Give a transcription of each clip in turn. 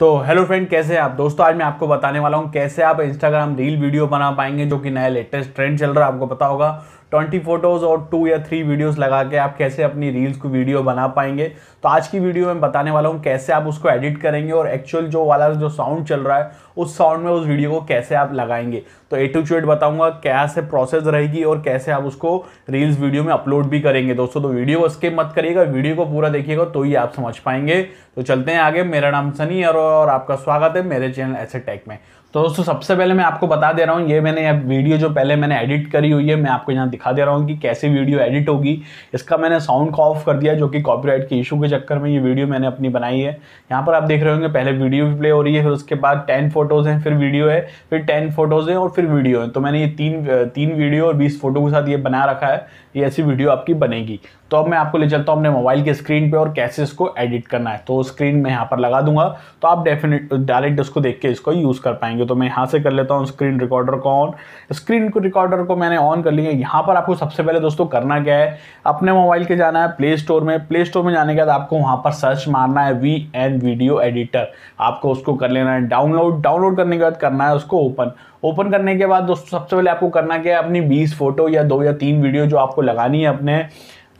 तो hello friend कैसे आप दोस्तों आज मैं आपको बताने वाला हूँ कैसे आप इंस्टाग्राम रील वीडियो बना पाएंगे जो कि नया लेटेस्ट ट्रेंड चल रहा है आपको पता होगा ट्वेंटी फोटोज़ और टू या थ्री वीडियोस लगा के आप कैसे अपनी रील्स को वीडियो बना पाएंगे तो आज की वीडियो में बताने वाला हूँ कैसे आप उसको एडिट करेंगे और एक्चुअल जो वाला जो साउंड चल रहा है उस साउंड में उस वीडियो को कैसे आप लगाएंगे तो ए टू चुएट बताऊँगा कैसे प्रोसेस रहेगी और कैसे आप उसको रील्स वीडियो में अपलोड भी करेंगे दोस्तों तो वीडियो को स्किप मत करिएगा वीडियो को पूरा देखिएगा तो ही आप समझ पाएंगे तो चलते हैं आगे मेरा नाम सनी और आपका स्वागत है मेरे चैनल ऐसे टेक में तो दोस्तों सबसे पहले मैं आपको बता दे रहा हूँ ये मैंने वीडियो जो पहले मैंने एडिट करी हुई है मैं आपको यहाँ दिखा दे रहा हूँ कि कैसे वीडियो एडिट होगी इसका मैंने साउंड को ऑफ कर दिया जो कि कॉपीराइट के इशू के चक्कर में ये वीडियो मैंने अपनी बनाई है यहाँ पर आप देख रहे होंगे पहले वीडियो भी प्ले हो रही है फिर उसके बाद टेन फोटोज़ हैं फिर वीडियो है फिर टेन फोटोज़ हैं और फिर वीडियो है तो मैंने ये तीन तीन वीडियो और बीस फोटो के साथ ये बना रखा है ये ऐसी वीडियो आपकी बनेगी तो अब मैं आपको ले चलता हूँ अपने मोबाइल के स्क्रीन पे और कैसे इसको एडिट करना है तो स्क्रीन मैं यहाँ पर लगा दूंगा तो आप डेफिनेट डायरेक्ट उसको देख के इसको यूज़ कर पाएंगे तो मैं यहाँ से कर लेता हूँ स्क्रीन रिकॉर्डर को ऑन स्क्रीन को रिकॉर्डर को मैंने ऑन कर लिया यहाँ पर आपको सबसे पहले दोस्तों करना क्या है अपने मोबाइल के जाना है प्ले स्टोर में प्ले स्टोर में जाने के बाद आपको वहाँ पर सर्च मारना है वी एन वीडियो एडिटर आपको उसको कर लेना है डाउनलोड डाउनलोड करने के बाद करना है उसको ओपन ओपन करने के बाद दोस्तों सबसे पहले आपको करना क्या है अपनी बीस फोटो या दो या तीन वीडियो जो आपको लगानी है अपने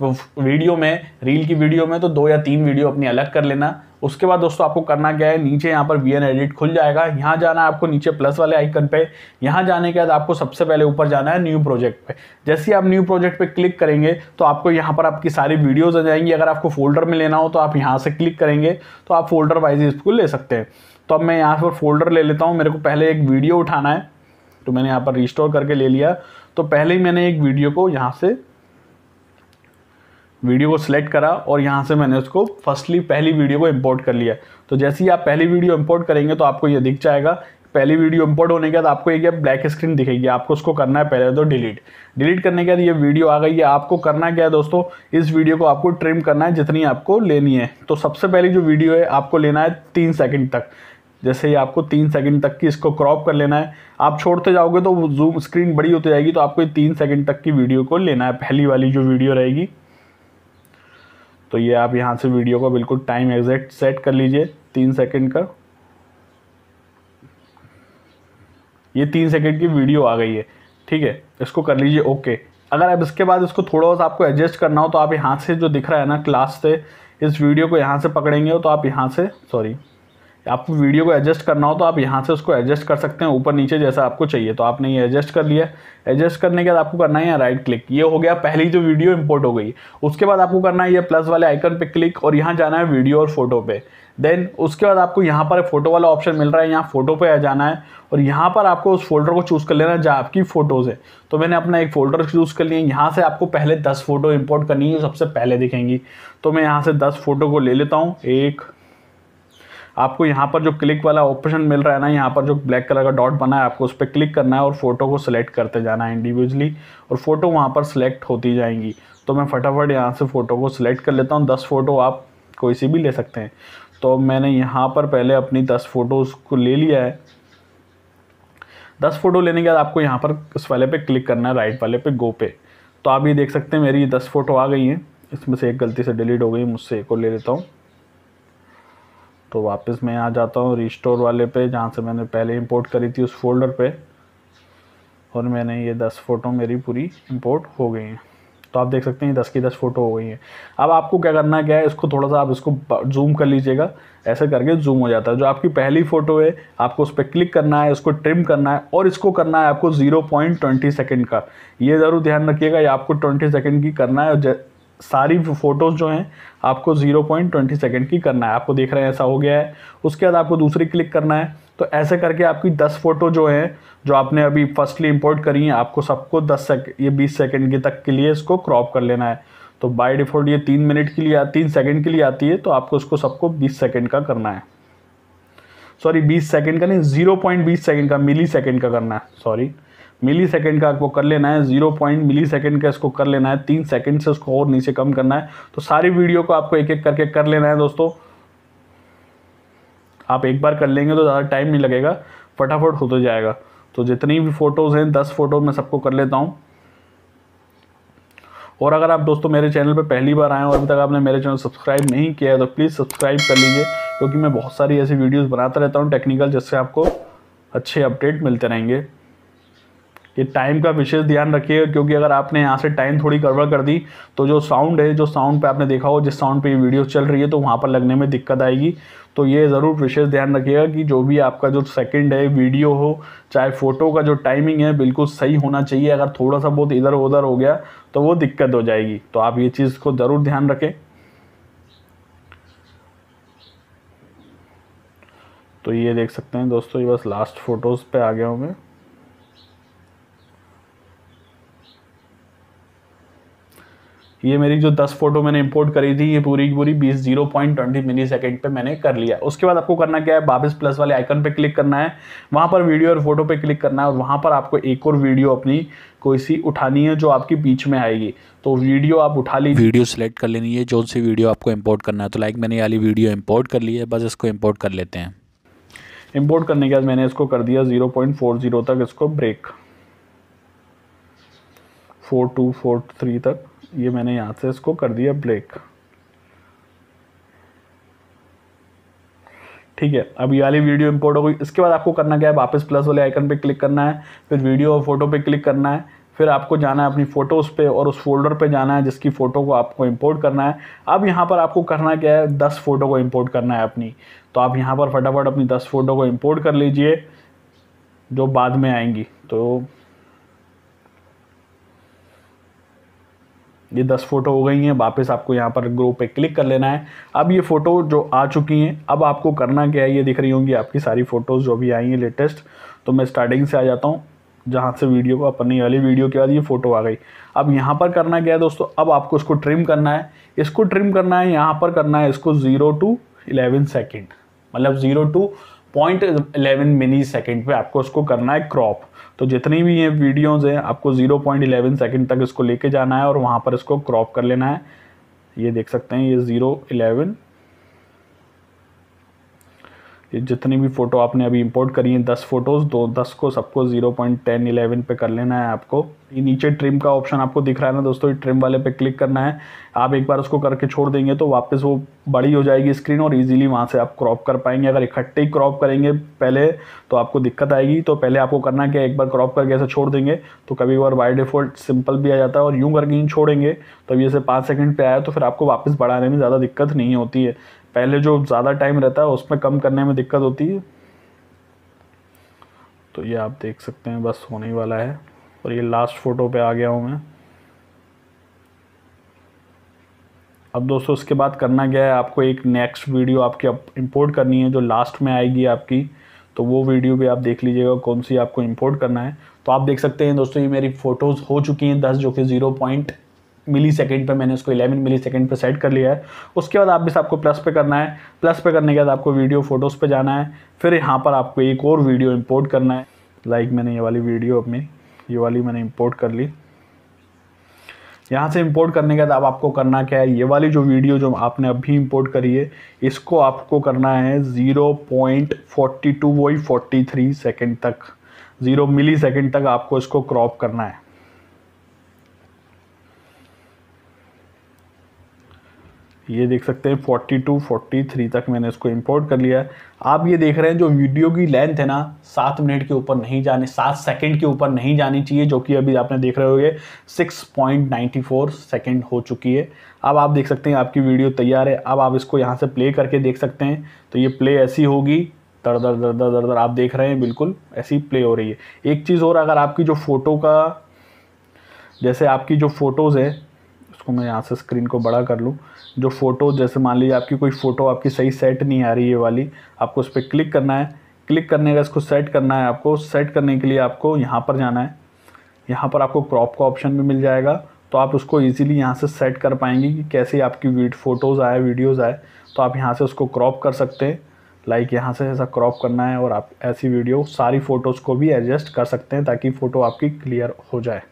वीडियो में रील की वीडियो में तो दो या तीन वीडियो अपनी अलग कर लेना उसके बाद दोस्तों आपको करना क्या है नीचे यहाँ पर वी एन एडिट खुल जाएगा यहाँ जाना है आपको नीचे प्लस वाले आइकन पे यहाँ जाने के बाद आपको सबसे पहले ऊपर जाना है न्यू प्रोजेक्ट पे जैसे ही आप न्यू प्रोजेक्ट पे क्लिक करेंगे तो आपको यहाँ पर आपकी सारी वीडियोज़ आ जाएंगी अगर आपको फोल्डर में लेना हो तो आप यहाँ से क्लिक करेंगे तो आप फोल्डर वाइज इसको ले सकते हैं तो अब मैं यहाँ पर फोल्डर ले लेता हूँ मेरे को पहले एक वीडियो उठाना है तो मैंने यहाँ पर रिस्टोर करके ले लिया तो पहले ही मैंने एक वीडियो को यहाँ से वीडियो को सिलेक्ट करा और यहाँ से मैंने उसको फर्स्टली पहली वीडियो को इम्पोर्ट कर लिया तो जैसे ही आप पहली वीडियो इम्पोर्ट करेंगे तो आपको ये दिख जाएगा पहली वीडियो इम्पोर्ट होने के बाद आपको एक ब्लैक स्क्रीन दिखेगी आपको उसको करना है पहले तो डिलीट डिलीट करने के बाद ये वीडियो आ गई है आपको करना क्या है दोस्तों इस वीडियो को आपको ट्रिम करना है जितनी आपको लेनी है तो सबसे पहली जो वीडियो है आपको लेना है तीन सेकेंड तक जैसे ही आपको तीन सेकंड तक की इसको क्रॉप कर लेना है आप छोड़ते जाओगे तो जूम स्क्रीन बड़ी होती जाएगी तो आपको तीन सेकंड तक की वीडियो को लेना है पहली वाली जो वीडियो रहेगी तो ये आप यहाँ से वीडियो का बिल्कुल टाइम एग्जैक्ट सेट कर लीजिए तीन सेकंड का ये तीन सेकंड की वीडियो आ गई है ठीक है इसको कर लीजिए ओके अगर अब इसके बाद इसको थोड़ा सा आपको एडजस्ट करना हो तो आप यहाँ से जो दिख रहा है ना क्लास से इस वीडियो को यहाँ से पकड़ेंगे हो तो आप यहाँ से सॉरी आपको वीडियो को एडजस्ट करना हो तो आप यहाँ से उसको एडजस्ट कर सकते हैं ऊपर नीचे जैसा आपको चाहिए तो आपने ये एडजस्ट कर लिया एडजस्ट करने के बाद आपको करना है यहाँ राइट क्लिक ये हो गया पहली जो वीडियो इंपोर्ट हो गई उसके बाद आपको करना है ये प्लस वाले आइकन पे क्लिक और यहाँ जाना है वीडियो और फोटो पे देन उसके बाद आपको यहाँ पर फोटो वाला ऑप्शन मिल रहा है यहाँ फोटो पे आ जाना है और यहाँ पर आपको उस फोल्डर को चूज़ कर लेना है जहाँ आपकी फ़ोटोज़ है तो मैंने अपना एक फोल्डर चूज़ कर लिया यहाँ से आपको पहले दस फोटो इंपोर्ट करनी है सबसे पहले दिखेंगी तो मैं यहाँ से दस फोटो को ले लेता हूँ एक आपको यहाँ पर जो क्लिक वाला ऑप्शन मिल रहा है ना यहाँ पर जो ब्लैक कलर का डॉट बना है आपको उस पर क्लिक करना है और फ़ोटो को सिलेक्ट करते जाना है इंडिविजुअली और फ़ोटो वहाँ पर सिलेक्ट होती जाएंगी तो मैं फटाफट यहाँ से फ़ोटो को सिलेक्ट कर लेता हूँ दस फ़ोटो आप कोई सी भी ले सकते हैं तो मैंने यहाँ पर पहले अपनी दस फ़ोटोज़ को ले लिया है दस फ़ोटो लेने के बाद आपको यहाँ पर उस वाले पे क्लिक करना है राइट वाले पे गो पे तो आप ये देख सकते हैं मेरी दस फ़ोटो आ गई हैं इसमें से एक गलती से डिलीट हो गई मुझसे एक और ले लेता हूँ तो वापस मैं आ जाता हूँ रिस्टोर वाले पे जहाँ से मैंने पहले इंपोर्ट करी थी उस फोल्डर पे और मैंने ये दस फ़ोटो मेरी पूरी इंपोर्ट हो गई हैं तो आप देख सकते हैं दस की दस फ़ोटो हो गई हैं अब आपको क्या करना क्या है इसको थोड़ा सा आप इसको जूम कर लीजिएगा ऐसे करके जूम हो जाता है जो आपकी पहली फ़ोटो है आपको उस पर क्लिक करना है उसको ट्रिम करना है और इसको करना है आपको जीरो पॉइंट ट्वेंटी सेकेंड का ये ज़रूर ध्यान रखिएगा ये आपको ट्वेंटी सेकेंड की करना है सारी फ़ोटोज़ जो हैं आपको 0.20 सेकेंड की करना है आपको देख रहे हैं ऐसा हो गया है उसके बाद आपको दूसरी क्लिक करना है तो ऐसे करके आपकी 10 फ़ोटो जो हैं जो आपने अभी फर्स्टली इंपोर्ट करी हैं आपको सबको 10 सेक ये 20 सेकेंड के तक के लिए इसको क्रॉप कर लेना है तो बाय डिफ़ॉल्ट ये तीन मिनट के लिए तीन सेकेंड के लिए आती है तो आपको उसको सबको बीस सेकेंड का करना है सॉरी बीस सेकेंड का नहीं जीरो पॉइंट बीस सेकेंड का मिली सेकेंड का करना है सॉरी मिली सेकेंड का आपको कर लेना है जीरो पॉइंट मिली सेकेंड का इसको कर लेना है तीन सेकेंड से उसको और नीचे कम करना है तो सारी वीडियो को आपको एक एक करके कर लेना है दोस्तों आप एक बार कर लेंगे तो ज़्यादा टाइम नहीं लगेगा फटाफट होते तो जाएगा तो जितनी भी फ़ोटोज़ हैं दस फ़ोटो मैं सबको कर लेता हूँ और अगर आप दोस्तों मेरे चैनल पर पहली बार आए और अभी तक आपने मेरे चैनल सब्सक्राइब नहीं किया है तो प्लीज़ सब्सक्राइब कर लीजिए क्योंकि मैं बहुत सारी ऐसी वीडियोज़ बनाता रहता हूँ टेक्निकल जिससे आपको अच्छे अपडेट मिलते रहेंगे ये टाइम का विशेष ध्यान रखिए क्योंकि अगर आपने यहाँ से टाइम थोड़ी गड़बड़ कर दी तो जो साउंड है जो साउंड पे आपने देखा हो जिस साउंड पे ये वीडियो चल रही है तो वहाँ पर लगने में दिक्कत आएगी तो ये ज़रूर विशेष ध्यान रखिएगा कि जो भी आपका जो सेकंड है वीडियो हो चाहे फ़ोटो का जो टाइमिंग है बिल्कुल सही होना चाहिए अगर थोड़ा सा बहुत इधर उधर हो गया तो वो दिक्कत हो जाएगी तो आप ये चीज़ को ज़रूर ध्यान रखें तो ये देख सकते हैं दोस्तों ये बस लास्ट फ़ोटोज़ पे आ गए होंगे ये मेरी जो 10 फोटो मैंने इंपोर्ट करी थी ये पूरी पूरी 20 zero point twenty millisecond पर मैंने कर लिया उसके बाद आपको करना क्या है बाबिस प्लस वाले आइकन पे क्लिक करना है वहाँ पर वीडियो और फोटो पे क्लिक करना है और वहाँ पर आपको एक और वीडियो अपनी कोई सी उठानी है जो आपके बीच में आएगी तो वीडियो आप उठा ली वीडियो सेलेक्ट कर लेनी है जो सी वीडियो आपको इम्पोर्ट करना है तो लाइक मैंने वाली वीडियो इम्पोर्ट कर ली है बस इसको इम्पोर्ट कर लेते हैं इम्पोर्ट करने के बाद मैंने इसको कर दिया जीरो तक इसको ब्रेक थ्री तक ये मैंने यहाँ से इसको कर दिया ब्रेक ठीक है अब ये वाली वीडियो इंपोर्ट हो गई इसके बाद आपको करना क्या है वापस प्लस वाले आइकन पे क्लिक करना है फिर वीडियो और फोटो पे क्लिक करना है फिर आपको जाना है अपनी फ़ोटोज़ पे और उस फोल्डर पे जाना है जिसकी फ़ोटो को आपको इंपोर्ट करना है अब यहाँ पर आपको करना क्या है दस फ़ोटो को इम्पोर्ट करना है अपनी तो आप यहाँ पर फटाफट अपनी दस फ़ोटो को इम्पोर्ट कर लीजिए जो बाद में आएंगी तो ये दस फ़ोटो हो गई हैं वापस आपको यहाँ पर ग्रो पे क्लिक कर लेना है अब ये फ़ोटो जो आ चुकी हैं अब आपको करना क्या है ये दिख रही होंगी आपकी सारी फ़ोटोज़ जो भी आई हैं लेटेस्ट तो मैं स्टार्टिंग से आ जाता हूँ जहाँ से वीडियो को अपनी वाली वीडियो के बाद ये फ़ोटो आ गई अब यहाँ पर करना क्या है दोस्तों अब आपको इसको ट्रिम करना है इसको ट्रिम करना है यहाँ पर करना है इसको ज़ीरो टू इलेवन सेकेंड मतलब zero two point eleven millisecond पर आपको उसको करना है क्रॉप तो जितनी भी ये वीडियोज़ हैं आपको जीरो पॉइंट इलेवन सेकेंड तक इसको लेके जाना है और वहाँ पर इसको क्रॉप कर लेना है ये देख सकते हैं ये ज़ीरो इलेवन जितनी भी फ़ोटो आपने अभी इंपोर्ट करी है दस फ़ोटोज़ दो दस को सबको ज़ीरो पॉइंट टेन इलेवन पर कर लेना है आपको ये नीचे ट्रिम का ऑप्शन आपको दिख रहा है ना दोस्तों ट्रिम वाले पे क्लिक करना है आप एक बार उसको करके छोड़ देंगे तो वापस वो बड़ी हो जाएगी स्क्रीन और इजीली वहाँ से आप क्रॉप कर पाएंगे अगर इकट्ठे ही क्रॉप करेंगे पहले तो आपको दिक्कत आएगी तो पहले आपको करना है कि एक बार क्रॉप करके ऐसे छोड़ देंगे तो कभी बार बाई डिफ़ॉल्ट सिंपल भी आ जाता है और यूँ करके यूँ छोड़ेंगे तो अभी जैसे पाँच सेकेंड पर आया तो फिर आपको वापस बढ़ाने में ज़्यादा दिक्कत नहीं होती है पहले जो ज़्यादा टाइम रहता है उसमें कम करने में दिक्कत होती है तो ये आप देख सकते हैं बस होने वाला है और ये लास्ट फ़ोटो पे आ गया हूँ मैं अब दोस्तों उसके बाद करना क्या है आपको एक नेक्स्ट वीडियो आपकी इम्पोर्ट करनी है जो लास्ट में आएगी आपकी तो वो वीडियो भी आप देख लीजिएगा कौन सी आपको इम्पोर्ट करना है तो आप देख सकते हैं दोस्तों ये मेरी फ़ोटोज़ हो चुकी हैं दस जो कि ज़ीरो पॉइंट मिली सेकेंड पर मैंने उसको इलेवन मिली सेकेंड पर सेट कर लिया है उसके बाद आप बस आपको प्लस पे करना है प्लस पे करने के बाद आपको वीडियो फोटोज़ पे जाना है फिर यहाँ पर आपको एक और वीडियो इंपोर्ट करना है लाइक like मैंने ये वाली वीडियो अपनी ये वाली मैंने इंपोर्ट कर ली यहाँ से इंपोर्ट करने के बाद अब आपको करना क्या है ये वाली जो वीडियो जो आपने अभी इंपोर्ट करी है इसको आपको करना है ज़ीरो पॉइंट फोर्टी टू वही फोर्टी थ्री सेकेंड तक ज़ीरो मिली सेकेंड तक आपको इसको क्रॉप करना है ये देख सकते हैं 42, 43 तक मैंने इसको इंपोर्ट कर लिया है आप ये देख रहे हैं जो वीडियो की लेंथ है ना सात मिनट के ऊपर नहीं जाने सात सेकंड के ऊपर नहीं जानी चाहिए जो कि अभी आपने देख रहे होंगे 6.94 सेकेंड हो चुकी है अब आप देख सकते हैं आपकी वीडियो तैयार है अब आप इसको यहाँ से प्ले करके देख सकते हैं तो ये प्ले ऐसी होगी दर दर दर दर दर दर आप देख रहे हैं बिल्कुल ऐसी प्ले हो रही है एक चीज़ और अगर आपकी जो फ़ोटो का जैसे आपकी जो फ़ोटोज़ है उसको मैं यहाँ से स्क्रीन को बड़ा कर लूँ जो फ़ोटो जैसे मान लीजिए आपकी कोई फ़ोटो आपकी सही सेट नहीं आ रही है वाली आपको उस पर क्लिक करना है क्लिक करने का इसको सेट करना है आपको सेट करने के लिए आपको यहाँ पर जाना है यहाँ पर आपको क्रॉप का ऑप्शन भी मिल जाएगा तो आप उसको ईजिली यहाँ से सेट कर पाएंगे कि कैसे आपकी वीड फ़ोटोज़ आए वीडियोज़ आए तो आप यहाँ से उसको क्रॉप कर सकते हैं लाइक यहाँ से ऐसा क्रॉप करना है और आप ऐसी वीडियो सारी फ़ोटोज़ को भी एडजस्ट कर सकते हैं ताकि फ़ोटो आपकी क्लियर हो जाए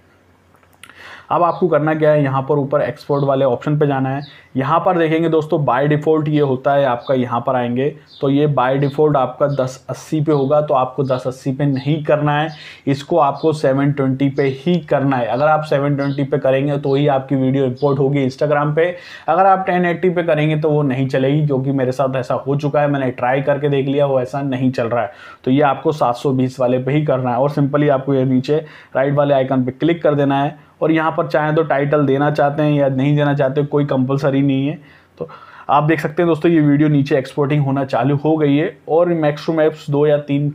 अब आपको करना क्या है यहाँ पर ऊपर एक्सपोर्ट वाले ऑप्शन पे जाना है यहाँ पर देखेंगे दोस्तों बाय डिफ़ॉल्ट ये होता है आपका यहाँ पर आएंगे तो ये बाय डिफ़ॉल्ट आपका दस अस्सी पे होगा तो आपको दस अस्सी पे नहीं करना है इसको आपको सेवन ट्वेंटी पे ही करना है अगर आप सेवन ट्वेंटी पे करेंगे तो ही आपकी वीडियो इम्पोर्ट होगी इंस्टाग्राम पर अगर आप टेन एट्टी पे करेंगे तो वो नहीं चलेगी क्योंकि मेरे साथ ऐसा हो चुका है मैंने ट्राई करके देख लिया वो ऐसा नहीं चल रहा है तो ये आपको सात वाले पर ही करना है और सिंपली आपको ये नीचे राइट वाले आइकन पर क्लिक कर देना है और यहाँ पर चाहें तो टाइटल देना चाहते हैं या नहीं देना चाहते कोई कंपलसरी नहीं है तो आप देख सकते हैं दोस्तों ये वीडियो नीचे एक्सपोर्टिंग होना चालू हो गई है और मैक्स मैप्स दो या तीन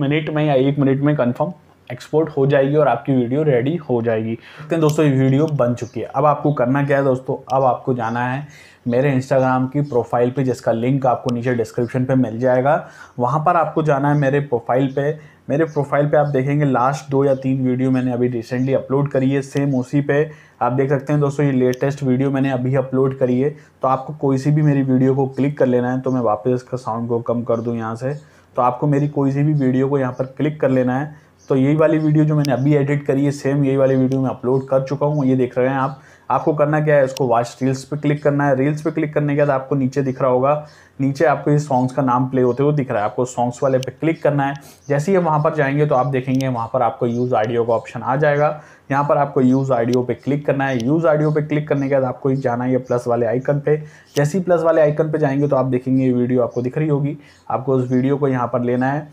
मिनट में या एक मिनट में कन्फर्म एक्सपोर्ट हो जाएगी और आपकी वीडियो रेडी हो जाएगी तो दोस्तों ये वीडियो बन चुकी है अब आपको करना क्या है दोस्तों अब आपको जाना है मेरे इंस्टाग्राम की प्रोफाइल पे जिसका लिंक आपको नीचे डिस्क्रिप्शन पे मिल जाएगा वहाँ पर आपको जाना है मेरे प्रोफाइल पे मेरे प्रोफाइल पे आप देखेंगे लास्ट दो या तीन वीडियो मैंने अभी रिसेंटली अपलोड करी है सेम उसी पे आप देख सकते हैं दोस्तों ये लेटेस्ट वीडियो मैंने अभी अपलोड करी है तो आपको कोई सी भी मेरी वीडियो को क्लिक कर लेना है तो मैं वापस इसका साउंड को कम कर दूँ यहाँ से तो आपको मेरी कोई सी भी वीडियो को यहाँ पर क्लिक कर लेना है तो यही वाली वीडियो जो मैंने अभी एडिट करी है सेम यही वाली वीडियो मैं अपलोड कर चुका हूँ ये देख रहे हैं आप आपको करना क्या है इसको वॉच रील्स पे क्लिक करना है रील्स पे क्लिक करने के बाद आपको नीचे दिख रहा होगा नीचे आपको ये सॉन्ग्स का नाम प्ले होते हुए दिख रहा है आपको सॉन्ग्स वाले पे क्लिक करना है जैसे ही वहाँ पर जाएंगे तो आप देखेंगे वहाँ पर आपको यूज़ आइडियो का ऑप्शन आ जाएगा यहाँ पर आपको यूज़ आइडियो पे क्लिक करना है यूज़ आडियो पे क्लिक करने के बाद आपको जाना है प्लस वाले आइकन पे जैसे ही प्लस वाले आइकन पे जाएंगे तो आप देखेंगे ये वीडियो आपको दिख रही होगी आपको उस वीडियो को यहाँ पर लेना है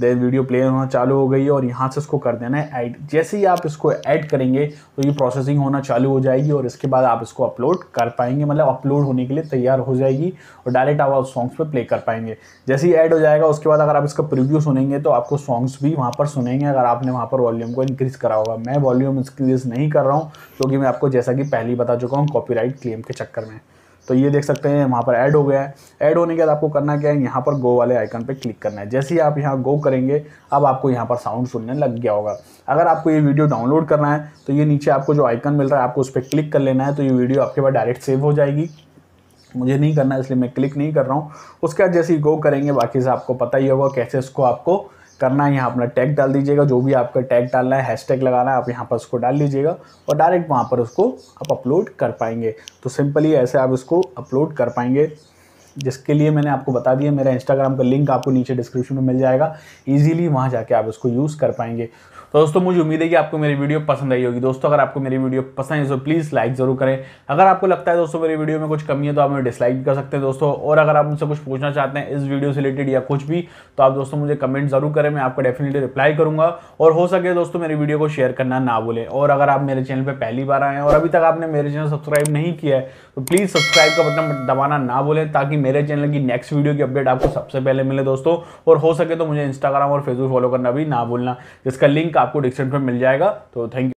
देन वीडियो प्ले होना चालू हो गई है और यहाँ से इसको कर देना है ऐड जैसे ही आप इसको ऐड करेंगे तो ये प्रोसेसिंग होना चालू हो जाएगी और इसके बाद आप इसको अपलोड कर पाएंगे मतलब अपलोड होने के लिए तैयार हो जाएगी और डायरेक्ट आप आप सॉन्ग्स पर प्ले कर पाएंगे जैसे ही ऐड हो जाएगा उसके बाद अगर आप इसका प्रिव्यू सुनेंगे तो आपको सॉन्ग्स भी वहाँ पर सुनेंगे अगर आपने वहाँ पर वॉल्यूम को इंक्रीज़ करा होगा मैं वॉल्यूम इंक्रीज़ नहीं कर रहा हूँ क्योंकि मैं आपको जैसा कि पहले ही बता चुका हूँ कॉपी क्लेम के चक्कर में तो ये देख सकते हैं वहाँ पर ऐड हो गया है ऐड होने के बाद आपको करना क्या है यहाँ पर गो वाले आइकन पर क्लिक करना है जैसे ही आप यहाँ गो करेंगे अब आपको यहाँ पर साउंड सुनने लग गया होगा अगर आपको ये वीडियो डाउनलोड करना है तो ये नीचे आपको जो आइकन मिल रहा है आपको उस पर क्लिक कर लेना है तो ये वीडियो आपके पास डायरेक्ट सेव हो जाएगी मुझे नहीं करना इसलिए मैं क्लिक नहीं कर रहा हूँ उसके बाद जैसे ही गो करेंगे बाकी से आपको पता ही होगा कैसे उसको आपको करना है यहाँ अपना टैग डाल दीजिएगा जो भी आपका टैग डालना है हैशटैग लगाना है आप यहाँ पर उसको डाल दीजिएगा और डायरेक्ट वहाँ पर उसको आप अपलोड कर पाएंगे तो सिंपली ऐसे आप इसको अपलोड कर पाएंगे जिसके लिए मैंने आपको बता दिया मेरा इंस्टाग्राम का लिंक आपको नीचे डिस्क्रिप्शन में मिल जाएगा इजीली वहाँ जाके आप इसको यूज़ कर पाएंगे तो दोस्तों मुझे उम्मीद है कि आपको मेरी वीडियो पसंद आई होगी दोस्तों अगर आपको मेरी वीडियो पसंद है तो प्लीज़ लाइक ज़रूर करें अगर आपको लगता है दोस्तों मेरी वीडियो में कुछ कमी है तो आप मुझे डिसलाइक कर सकते हैं दोस्तों और अगर आप मुझसे कुछ पूछना चाहते हैं इस वीडियो से रिलेटेड या कुछ भी तो आप दोस्तों मुझे कमेंट ज़रूर करें मैं आपको डेफिनेटली रिप्लाई करूंगा और हो सके दोस्तों मेरी वीडियो को शेयर करना ना भूलें और अगर आप मेरे चैनल पर पहली बार आए और अभी तक आपने मेरे चैनल सब्सक्राइब नहीं किया है तो प्लीज़ सब्सक्राइब का बटन दबाना ना भूलें ताकि मेरे चैनल की नेक्स्ट वीडियो की अपडेट आपको सबसे पहले मिले दोस्तों और हो सके तो मुझे इंस्टाग्राम और फेसबुक फॉलो करना भी ना भूलना जिसका लिंक आपको डिस्क्रिप्शन में मिल जाएगा तो थैंक यू